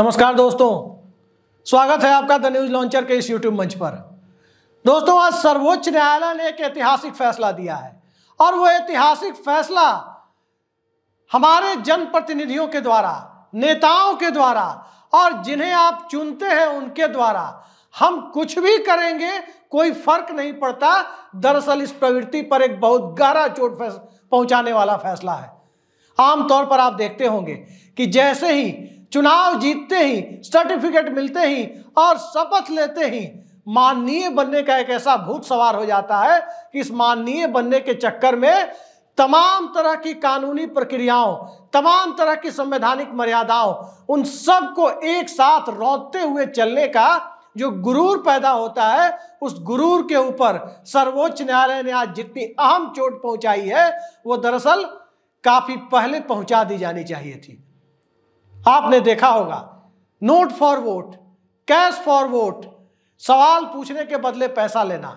नमस्कार दोस्तों स्वागत है आपका द न्यूज लॉन्चर के इस यूट्यूब मंच पर दोस्तों आज सर्वोच्च न्यायालय ने एक ऐतिहासिक फैसला दिया है और वो ऐतिहासिक फैसला हमारे जनप्रतिनिधियों के द्वारा नेताओं के द्वारा और जिन्हें आप चुनते हैं उनके द्वारा हम कुछ भी करेंगे कोई फर्क नहीं पड़ता दरअसल इस प्रवृत्ति पर एक बहुत गहरा चोट पहुंचाने वाला फैसला है आमतौर पर आप देखते होंगे कि जैसे ही चुनाव जीतते ही सर्टिफिकेट मिलते ही और शपथ लेते ही माननीय बनने का एक ऐसा भूत सवार हो जाता है कि इस माननीय बनने के चक्कर में तमाम तरह की कानूनी प्रक्रियाओं तमाम तरह की संवैधानिक मर्यादाओं उन सब को एक साथ रोते हुए चलने का जो गुरूर पैदा होता है उस गुरूर के ऊपर सर्वोच्च न्यायालय ने आज जितनी अहम चोट पहुंचाई है वो दरअसल काफी पहले पहुंचा दी जानी चाहिए थी आपने देखा होगा note for vote cash for vote सवाल पूछने के बदले पैसा लेना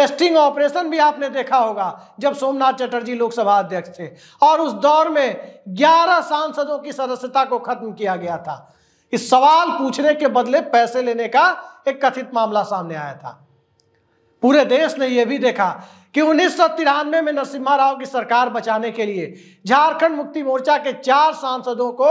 एस्टिंग ऑपरेशन भी आपने देखा होगा जब सोमनाथ चटर्जी लोकसभा अध्यक्ष थे और उस दौर में 11 सांसदों की सदस्यता को खत्म किया गया था इस सवाल पूछने के बदले पैसे लेने का एक कथित मामला सामने आया था पूरे देश ने यह भी देखा कि उन्नीस में नरसिम्हा राव की सरकार बचाने के लिए झारखंड मुक्ति मोर्चा के चार सांसदों को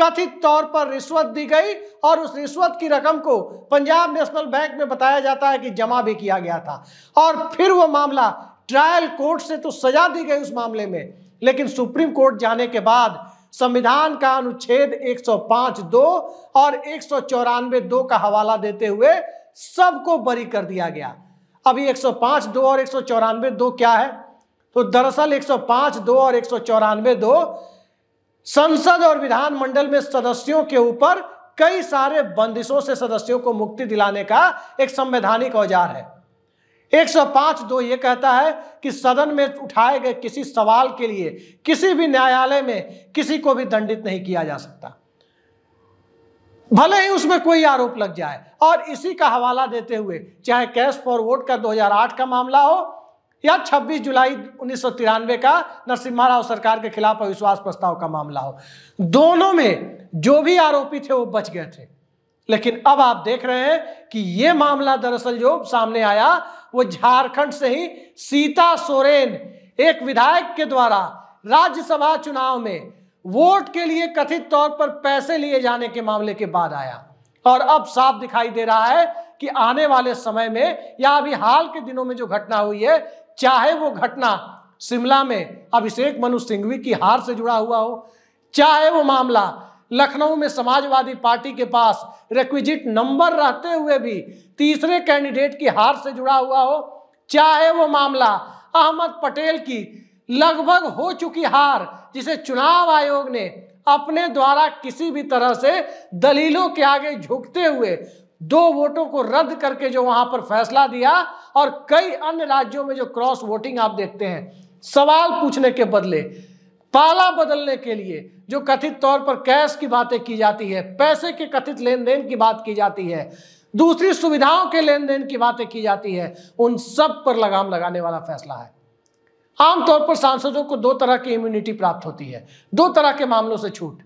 कथित तौर पर रिश्वत दी गई और उस रिश्वत की रकम को पंजाब नेशनल बैंक में बताया जाता है कि जमा भी किया गया था और फिर वो मामला ट्रायल कोर्ट से तो सजा दी गई उस मामले में लेकिन सुप्रीम कोर्ट जाने के बाद संविधान का अनुच्छेद 105 दो और एक दो का हवाला देते हुए सबको बरी कर दिया गया अभी 105 दो और एक दो क्या है तो दरअसल 105 दो और एक दो संसद और विधानमंडल में सदस्यों के ऊपर कई सारे बंदिशों से सदस्यों को मुक्ति दिलाने का एक संवैधानिक औजार है 105 दो ये कहता है कि सदन में उठाए गए किसी सवाल के लिए किसी भी न्यायालय में किसी को भी दंडित नहीं किया जा सकता भले ही उसमें कोई आरोप लग जाए और इसी का हवाला देते हुए चाहे कैश फॉर वोट का 2008 का मामला हो या 26 जुलाई उन्नीस का नरसिम्हा राव सरकार के खिलाफ अविश्वास प्रस्ताव का मामला हो दोनों में जो भी आरोपी थे वो बच गए थे लेकिन अब आप देख रहे हैं कि ये मामला दरअसल जो सामने आया वो झारखंड से ही सीता सोरेन एक विधायक के द्वारा राज्यसभा चुनाव में वोट के लिए कथित तौर पर पैसे लिए जाने के मामले के बाद आया और अब साफ दिखाई दे रहा है कि आने वाले समय में या अभी हाल के दिनों में जो घटना हुई है चाहे वो घटना शिमला में अभिषेक मनु सिंघवी की हार से जुड़ा हुआ हो चाहे वो मामला लखनऊ में समाजवादी पार्टी के पास रिक्विजिट नंबर रहते हुए भी तीसरे कैंडिडेट की हार से जुड़ा हुआ हो चाहे वो मामला अहमद पटेल की लगभग हो चुकी हार जिसे चुनाव आयोग ने अपने द्वारा किसी भी तरह से दलीलों के आगे झुकते हुए दो वोटों को रद्द करके जो वहां पर फैसला दिया और कई अन्य राज्यों में जो क्रॉस वोटिंग आप देखते हैं सवाल पूछने के बदले पाला बदलने के लिए जो कथित तौर पर कैश की बातें की जाती है पैसे के कथित लेन देन की बात की जाती है दूसरी सुविधाओं के लेन देन की बातें की जाती है उन सब पर लगाम लगाने वाला फैसला है आमतौर पर सांसदों को दो तरह की इम्यूनिटी प्राप्त होती है दो तरह के मामलों से छूट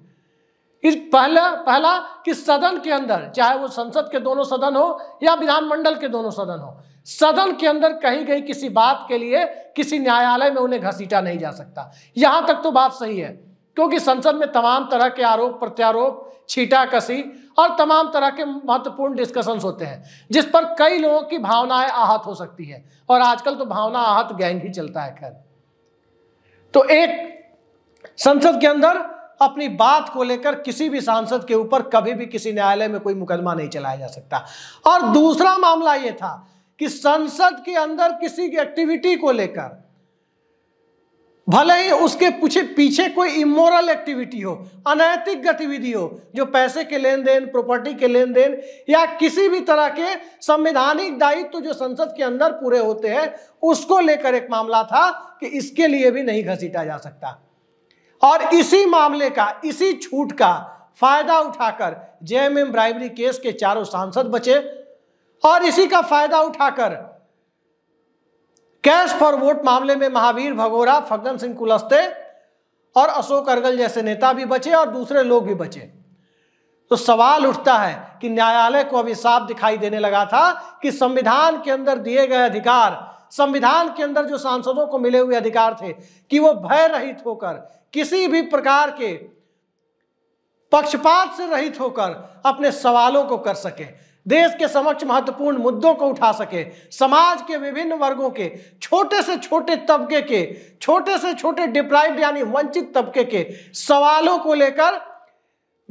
इस पहला पहला कि सदन के अंदर चाहे वो संसद के दोनों सदन हो या विधानमंडल के दोनों सदन हो सदन के अंदर कही गई किसी बात के लिए किसी न्यायालय में उन्हें घसीटा नहीं जा सकता यहां तक तो बात सही है क्योंकि संसद में तमाम तरह के आरोप प्रत्यारोप छीटा कसी और तमाम तरह के महत्वपूर्ण डिस्कशंस होते हैं जिस पर कई लोगों की भावनाएं आहत हो सकती है और आजकल तो भावना आहत गैंग ही चलता है खैर तो एक संसद के अंदर अपनी बात को लेकर किसी भी सांसद के ऊपर कभी भी किसी न्यायालय में कोई मुकदमा नहीं चलाया जा सकता और दूसरा मामला यह था कि संसद के अंदर किसी की एक्टिविटी को लेकर भले ही उसके पीछे पीछे कोई इमोरल एक्टिविटी हो अनैतिक गतिविधि हो जो पैसे के लेन देन प्रॉपर्टी के लेन देन या किसी भी तरह के संवैधानिक दायित्व तो जो संसद के अंदर पूरे होते हैं उसको लेकर एक मामला था कि इसके लिए भी नहीं घसीटा जा सकता और इसी मामले का इसी छूट का फायदा उठाकर जेएमएम ब्राइबरी केस के चारों सांसद बचे और इसी का फायदा उठाकर कैश फॉर वोट मामले में महावीर भगोरा फग्गन सिंह कुलस्ते और अशोक अरगल जैसे नेता भी बचे और दूसरे लोग भी बचे तो सवाल उठता है कि न्यायालय को अभी साफ दिखाई देने लगा था कि संविधान के अंदर दिए गए अधिकार संविधान के अंदर जो सांसदों को मिले हुए अधिकार थे कि वो भय रहित होकर किसी भी प्रकार के पक्षपात से रहित होकर अपने सवालों को कर सके देश के समक्ष महत्वपूर्ण मुद्दों को उठा सके समाज के विभिन्न वर्गों के छोटे से छोटे तबके के छोटे से छोटे डिप्राइव यानी वंचित तबके के सवालों को लेकर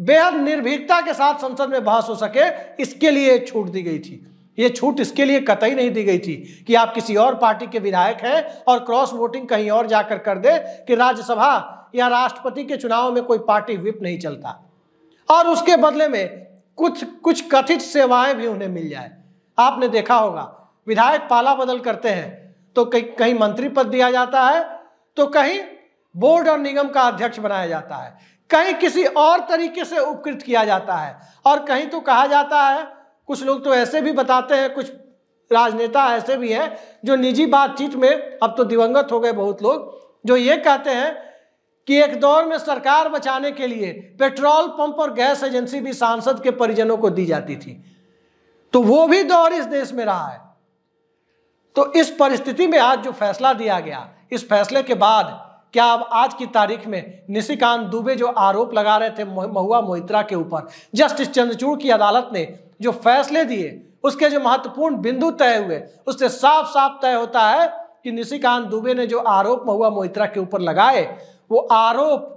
बेहद निर्भीकता के साथ संसद में बहस हो सके इसके लिए छूट दी गई थी ये छूट इसके लिए कतई नहीं दी गई थी कि आप किसी और पार्टी के विधायक हैं और क्रॉस वोटिंग कहीं और जाकर कर दे कि राज्यसभा या राष्ट्रपति के चुनाव में कोई पार्टी विप नहीं चलता और उसके बदले में कुछ कुछ कथित सेवाएं भी उन्हें मिल जाए आपने देखा होगा विधायक पाला बदल करते हैं तो कहीं कहीं मंत्री पद दिया जाता है तो कहीं बोर्ड और निगम का अध्यक्ष बनाया जाता है कहीं किसी और तरीके से उपकृत किया जाता है और कहीं तो कहा जाता है कुछ लोग तो ऐसे भी बताते हैं कुछ राजनेता ऐसे भी हैं जो निजी बातचीत में अब तो दिवंगत हो गए बहुत लोग जो ये कहते हैं कि एक दौर में सरकार बचाने के लिए पेट्रोल पंप और गैस एजेंसी भी सांसद के परिजनों को दी जाती थी तो वो भी दौर इस देश में रहा है तो इस परिस्थिति में आज जो फैसला दिया गया इस फैसले के बाद क्या अब आज की तारीख में निशिकांत दुबे जो आरोप लगा रहे थे महुआ मोहित्रा के ऊपर जस्टिस चंद्रचूड़ की अदालत ने जो फैसले दिए उसके जो महत्वपूर्ण बिंदु तय हुए उससे साफ साफ तय होता है कि निशिकांत दुबे ने जो आरोप महुआ मोहित्रा के ऊपर लगाए वो आरोप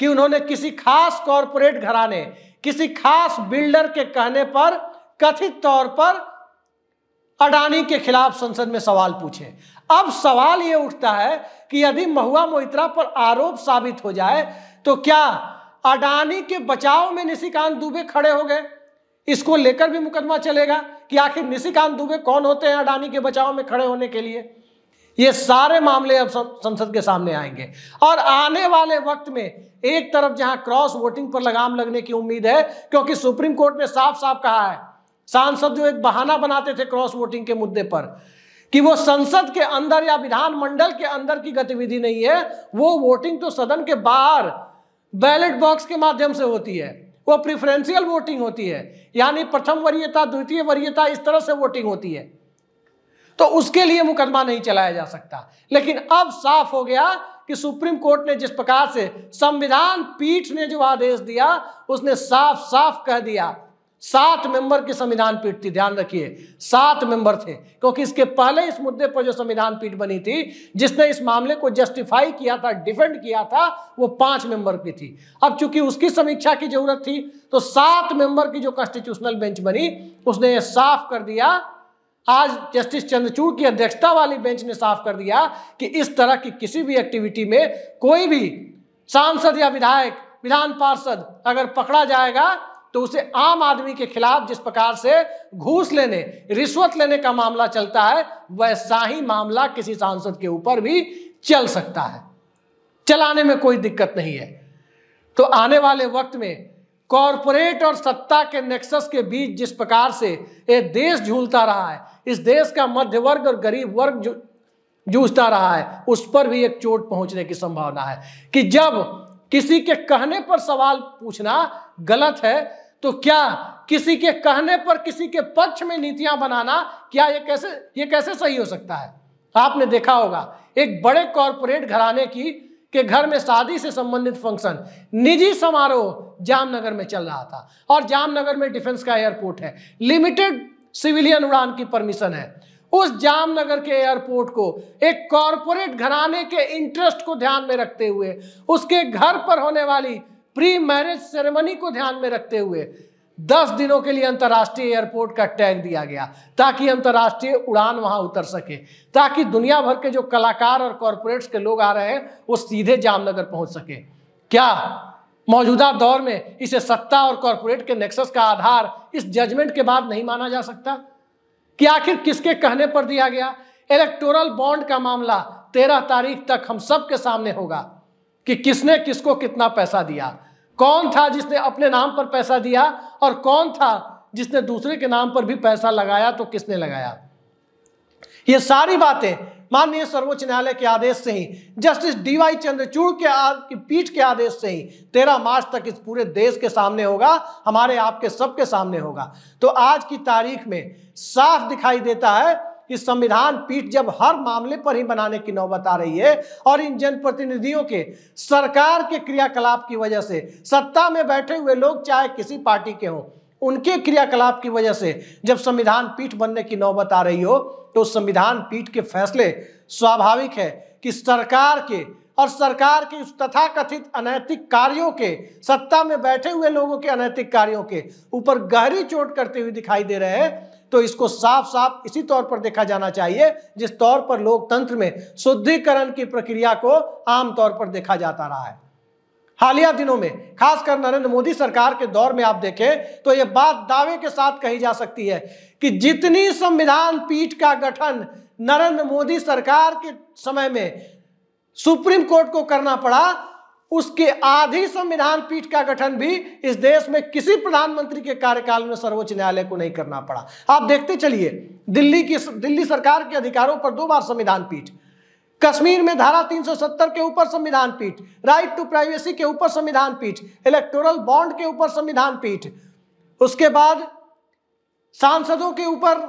कि उन्होंने किसी खास कॉरपोरेट घराने किसी खास बिल्डर के कहने पर कथित तौर पर अडानी के खिलाफ संसद में सवाल पूछे अब सवाल ये उठता है कि यदि महुआ मोहित्रा पर आरोप साबित हो जाए तो क्या अडानी के बचाव में निशिकांत दुबे खड़े हो गए इसको लेकर भी मुकदमा चलेगा कि आखिर निशिकांत दुबे कौन होते हैं अडानी के बचाव में खड़े होने के लिए ये सारे मामले अब संसद के सामने आएंगे और आने वाले वक्त में एक तरफ जहां क्रॉस वोटिंग पर लगाम लगने की उम्मीद है क्योंकि सुप्रीम कोर्ट ने साफ साफ कहा है सांसद जो एक बहाना बनाते थे क्रॉस वोटिंग के मुद्दे पर कि वो संसद के अंदर या विधानमंडल के अंदर की गतिविधि नहीं है वो वोटिंग तो सदन के बाहर बैलेट बॉक्स के माध्यम से होती है वो प्रिफरेंशियल वोटिंग होती है यानी प्रथम वरीयता द्वितीय वरीयता इस तरह से वोटिंग होती है तो उसके लिए मुकदमा नहीं चलाया जा सकता लेकिन अब साफ हो गया कि सुप्रीम कोर्ट ने जिस प्रकार से संविधान पीठ ने जो आदेश दिया उसने साफ साफ कह दिया सात मेंबर की संविधान पीठ थी ध्यान रखिए सात मेंबर थे क्योंकि इसके पहले इस मुद्दे पर जो संविधान पीठ बनी थी जिसने इस मामले को जस्टिफाई किया था डिफेंड किया था वो पांच मेंबर की थी अब चूंकि उसकी समीक्षा की जरूरत थी तो सात मेंबर की जो कॉन्स्टिट्यूशनल बेंच बनी उसने साफ कर दिया आज जस्टिस चंद्रचूड़ की अध्यक्षता वाली बेंच ने साफ कर दिया कि इस तरह की किसी भी एक्टिविटी में कोई भी सांसद या विधायक विधान पार्षद अगर पकड़ा जाएगा तो उसे आम आदमी के खिलाफ जिस प्रकार से घूस लेने रिश्वत लेने का मामला चलता है वैसा ही मामला किसी सांसद के ऊपर भी चल सकता है चलाने में कोई दिक्कत नहीं है तो आने वाले वक्त में कॉरपोरेट और सत्ता के नेक्सस के बीच जिस प्रकार से ये देश झूलता रहा है इस देश का मध्य वर्ग और गरीब वर्ग जूझता रहा है उस पर भी एक चोट पहुंचने की संभावना है कि जब किसी के कहने पर सवाल पूछना गलत है तो क्या किसी के कहने पर किसी के पक्ष में नीतियां बनाना क्या ये कैसे ये कैसे सही हो सकता है आपने देखा होगा एक बड़े कॉरपोरेट घराने की के घर में शादी से संबंधित फंक्शन निजी समारोह जामनगर में चल रहा था और जामनगर में डिफेंस का एयरपोर्ट है लिमिटेड सिविलियन उड़ान की परमिशन है उस जामनगर के एयरपोर्ट को एक कॉरपोरेट घराने के इंटरेस्ट को ध्यान में रखते हुए उसके घर पर होने वाली प्री मैरिज सेरेमनी को ध्यान में रखते हुए दस दिनों के लिए अंतर्राष्ट्रीय एयरपोर्ट का टैग दिया गया ताकि अंतर्राष्ट्रीय उड़ान वहां उतर सके ताकि दुनिया भर के जो कलाकार और कॉरपोरेट्स के लोग आ रहे हैं वो सीधे जामनगर पहुंच सके क्या मौजूदा दौर में इसे सत्ता और कॉरपोरेट के नेक्सस का आधार इस जजमेंट के बाद नहीं माना जा सकता कि आखिर किसके कहने पर दिया गया इलेक्टोरल बॉन्ड का मामला तेरह तारीख तक हम सबके सामने होगा कि किसने किसको कितना पैसा दिया कौन था जिसने अपने नाम पर पैसा दिया और कौन था जिसने दूसरे के नाम पर भी पैसा लगाया तो किसने लगाया ये सारी बातें माननीय सर्वोच्च न्यायालय के आदेश से ही जस्टिस डीवाई चंद्रचूड़ के, के पीठ के आदेश से ही तेरह मार्च तक इस पूरे देश के सामने होगा हमारे आपके सबके सामने होगा तो आज की तारीख में साफ दिखाई देता है कि संविधान पीठ जब हर मामले पर ही बनाने की नौबत आ रही है और इन जनप्रतिनिधियों के सरकार के क्रियाकलाप की वजह से सत्ता में बैठे हुए लोग चाहे किसी पार्टी के हों उनके क्रियाकलाप की वजह से जब संविधान पीठ बनने की नौबत आ रही हो तो संविधान पीठ के फैसले स्वाभाविक है कि सरकार के और सरकार के उस कथित अनैतिक कार्यों के सत्ता में बैठे हुए लोगों के अनैतिक कार्यों के ऊपर गहरी चोट करते हुए दिखाई दे रहे हैं तो इसको साफ साफ इसी तौर पर देखा जाना चाहिए जिस तौर पर लोकतंत्र में शुद्धिकरण की प्रक्रिया को आमतौर पर देखा जाता रहा है हालिया दिनों में खासकर नरेंद्र मोदी सरकार के दौर में आप देखें तो ये बात दावे के साथ कही जा सकती है कि जितनी संविधान पीठ का गठन नरेंद्र मोदी सरकार के समय में सुप्रीम कोर्ट को करना पड़ा उसके आधी संविधान पीठ का गठन भी इस देश में किसी प्रधानमंत्री के कार्यकाल में सर्वोच्च न्यायालय को नहीं करना पड़ा आप देखते चलिए दिल्ली की दिल्ली सरकार के अधिकारों पर दो बार संविधान पीठ कश्मीर में धारा 370 के ऊपर संविधान पीठ राइट टू प्राइवेसी के ऊपर संविधान पीठ इलेक्टोरल बॉन्ड के ऊपर संविधान पीठ उसके बाद सांसदों के ऊपर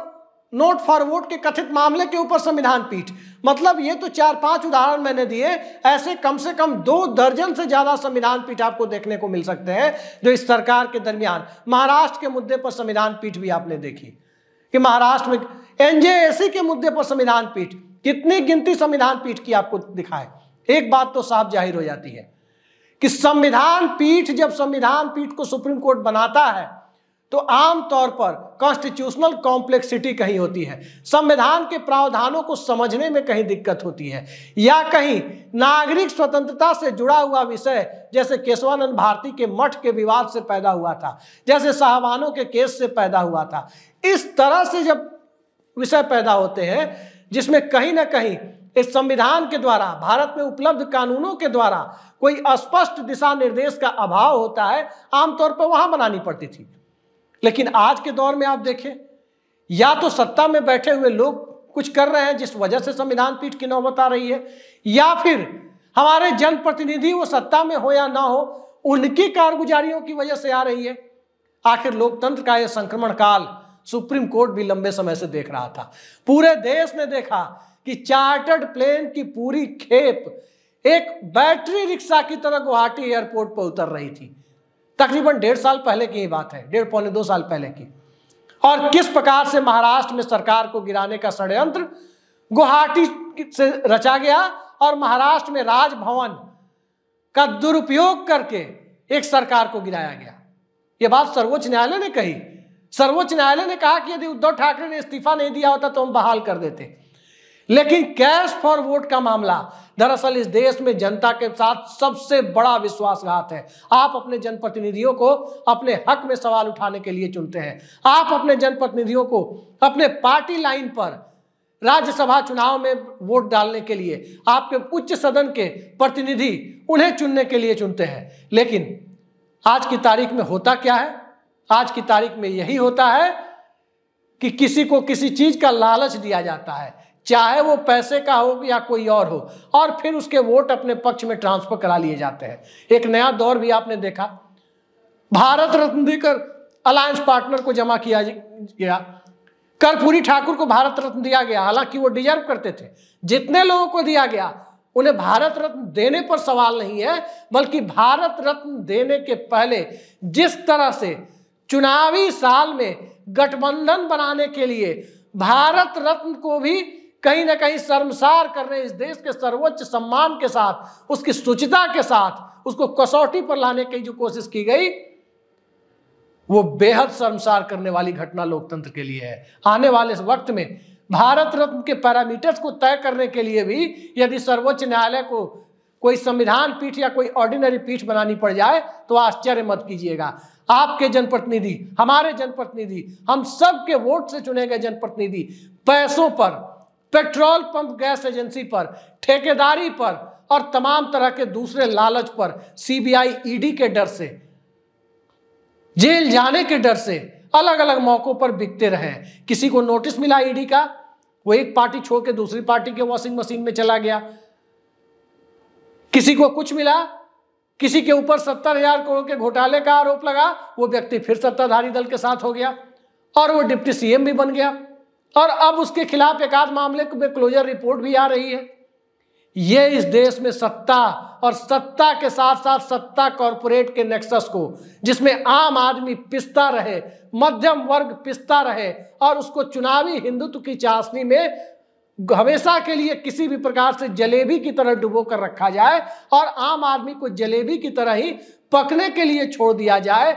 नोट फॉर वोट के कथित मामले के ऊपर संविधान पीठ मतलब ये तो चार पांच उदाहरण मैंने दिए ऐसे कम से कम दो दर्जन से ज्यादा संविधान पीठ आपको देखने को मिल सकते हैं जो इस सरकार के दरमियान महाराष्ट्र के मुद्दे पर संविधान पीठ भी आपने देखी कि महाराष्ट्र में एनजेएसी के मुद्दे पर संविधान पीठ कितनी गिनती संविधान पीठ की आपको दिखाए एक बात तो साफ जाहिर हो जाती है कि संविधान पीठ जब संविधान पीठ को सुप्रीम कोर्ट बनाता है तो आमतौर पर कॉन्स्टिट्यूशनल कॉम्प्लेक्सिटी कहीं होती है संविधान के प्रावधानों को समझने में कहीं दिक्कत होती है या कहीं नागरिक स्वतंत्रता से जुड़ा हुआ विषय जैसे केशवानंद भारती के मठ के विवाद से पैदा हुआ था जैसे साहबानों के केस से पैदा हुआ था इस तरह से जब विषय पैदा होते हैं जिसमें कहीं ना कहीं इस संविधान के द्वारा भारत में उपलब्ध कानूनों के द्वारा कोई स्पष्ट दिशा निर्देश का अभाव होता है आमतौर पर वहां बनानी पड़ती थी लेकिन आज के दौर में आप देखें या तो सत्ता में बैठे हुए लोग कुछ कर रहे हैं जिस वजह से संविधान पीठ की नौबत आ रही है या फिर हमारे जनप्रतिनिधि वो सत्ता में हो या ना हो उनकी कारगुजारियों की वजह से आ रही है आखिर लोकतंत्र का यह संक्रमण काल सुप्रीम कोर्ट भी लंबे समय से देख रहा था पूरे देश ने देखा कि चार्टर्ड प्लेन की पूरी खेप एक बैटरी रिक्शा की तरह गुवाहाटी एयरपोर्ट पर उतर रही थी तकरीबन डेढ़ साल पहले की ही बात है डेढ़ पौने दो साल पहले की और किस प्रकार से महाराष्ट्र में सरकार को गिराने का षड्यंत्र गुवाहाटी से रचा गया और महाराष्ट्र में राजभवन का दुरुपयोग करके एक सरकार को गिराया गया यह बात सर्वोच्च न्यायालय ने कही सर्वोच्च न्यायालय ने कहा कि यदि उद्धव ठाकरे ने इस्तीफा नहीं दिया होता तो हम बहाल कर देते लेकिन कैश फॉर वोट का मामला दरअसल इस देश में जनता के साथ सबसे बड़ा विश्वासघात है आप अपने जनप्रतिनिधियों को अपने हक में सवाल उठाने के लिए चुनते हैं आप अपने जनप्रतिनिधियों को अपने पार्टी लाइन पर राज्यसभा चुनाव में वोट डालने के लिए आपके उच्च सदन के प्रतिनिधि उन्हें चुनने के लिए चुनते हैं लेकिन आज की तारीख में होता क्या है आज की तारीख में यही होता है कि किसी को किसी चीज का लालच दिया जाता है चाहे वो पैसे का हो या कोई और हो और फिर उसके वोट अपने पक्ष में ट्रांसफर करा लिए जाते हैं एक नया दौर भी आपने देखा भारत रत्न देकर अलायंस पार्टनर को जमा किया गया कर्पूरी ठाकुर को भारत रत्न दिया गया हालांकि वो डिजर्व करते थे जितने लोगों को दिया गया उन्हें भारत रत्न देने पर सवाल नहीं है बल्कि भारत रत्न देने के पहले जिस तरह से चुनावी साल में गठबंधन बनाने के लिए भारत रत्न को भी कहीं ना कहीं शर्मसार करने इस देश के सर्वोच्च सम्मान के साथ उसकी सुचिता के साथ उसको कसौटी पर लाने की जो कोशिश की गई वो बेहद शर्मसार करने वाली घटना लोकतंत्र के लिए है आने वाले वक्त में भारत रत्न के पैरामीटर्स को तय करने के लिए भी यदि सर्वोच्च न्यायालय को कोई संविधान पीठ या कोई ऑर्डिनरी पीठ बनानी पड़ जाए तो आश्चर्य मत कीजिएगा आपके जनप्रतिनिधि हमारे जनप्रतिनिधि हम सबके वोट से चुने गए जनप्रतिनिधि पैसों पर पेट्रोल पंप गैस एजेंसी पर ठेकेदारी पर और तमाम तरह के दूसरे लालच पर सीबीआई ईडी e के डर से जेल जाने के डर से अलग अलग मौकों पर बिकते रहे किसी को नोटिस मिला ईडी e का वो एक पार्टी छोड़ के दूसरी पार्टी के वॉशिंग मशीन में चला गया किसी को कुछ मिला किसी के ऊपर सत्तर हजार करोड़ के घोटाले का आरोप लगा वो व्यक्ति फिर सत्ताधारी दल के साथ हो गया और वो डिप्टी सीएम भी बन गया और अब उसके खिलाफ एक आध मामले में क्लोजर रिपोर्ट भी आ रही है ये इस देश में सत्ता और सत्ता के साथ साथ सत्ता कॉरपोरेट के नेक्सस को जिसमें आम आदमी पिसता रहे मध्यम वर्ग पिसता रहे और उसको चुनावी हिंदुत्व की चाशनी में हमेशा के लिए किसी भी प्रकार से जलेबी की तरह डुबो कर रखा जाए और आम आदमी को जलेबी की तरह ही पकने के लिए छोड़ दिया जाए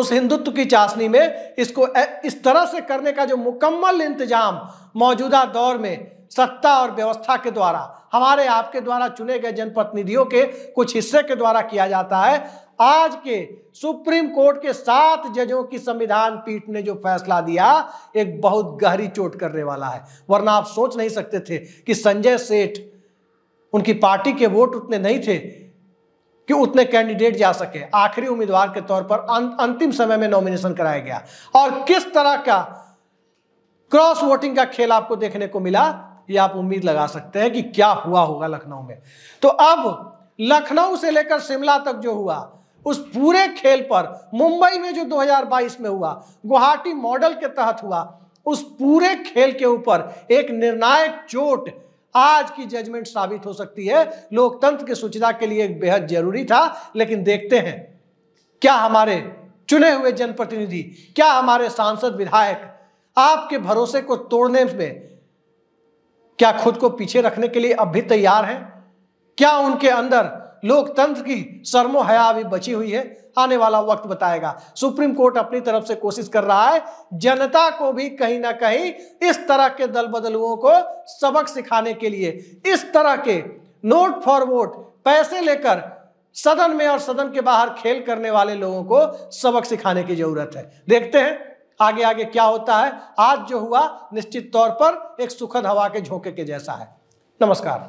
उस हिंदुत्व की चाशनी में इसको इस तरह से करने का जो मुकम्मल इंतजाम मौजूदा दौर में सत्ता और व्यवस्था के द्वारा हमारे आपके द्वारा चुने गए जनप्रतिनिधियों के कुछ हिस्से के द्वारा किया जाता है आज के सुप्रीम कोर्ट के सात जजों की संविधान पीठ ने जो फैसला दिया एक बहुत गहरी चोट करने वाला है वरना आप सोच नहीं सकते थे कि संजय सेठ उनकी पार्टी के वोट उतने नहीं थे कि उतने कैंडिडेट जा सके आखिरी उम्मीदवार के तौर पर अं-, अंतिम समय में नॉमिनेशन कराया गया और किस तरह का क्रॉस वोटिंग का खेल आपको देखने को मिला ये आप उम्मीद लगा सकते हैं कि क्या हुआ होगा लखनऊ में तो अब लखनऊ से लेकर शिमला तक जो हुआ उस पूरे खेल पर मुंबई में जो 2022 में हुआ गुवाहाटी मॉडल के तहत हुआ उस पूरे खेल के ऊपर एक निर्णायक चोट आज की जजमेंट साबित हो सकती है लोकतंत्र की सूचना के लिए बेहद जरूरी था लेकिन देखते हैं क्या हमारे चुने हुए जनप्रतिनिधि क्या हमारे सांसद विधायक आपके भरोसे को तोड़ने में क्या खुद को पीछे रखने के लिए अब भी तैयार हैं क्या उनके अंदर लोकतंत्र की शर्मोहया भी अभी बची हुई है आने वाला वक्त बताएगा सुप्रीम कोर्ट अपनी तरफ से कोशिश कर रहा है जनता को भी कहीं ना कहीं इस तरह के दल बदलुओं को सबक सिखाने के लिए इस तरह के नोट फॉर वोट पैसे लेकर सदन में और सदन के बाहर खेल करने वाले लोगों को सबक सिखाने की जरूरत है देखते हैं आगे आगे क्या होता है आज जो हुआ निश्चित तौर पर एक सुखद हवा के झोंके के जैसा है नमस्कार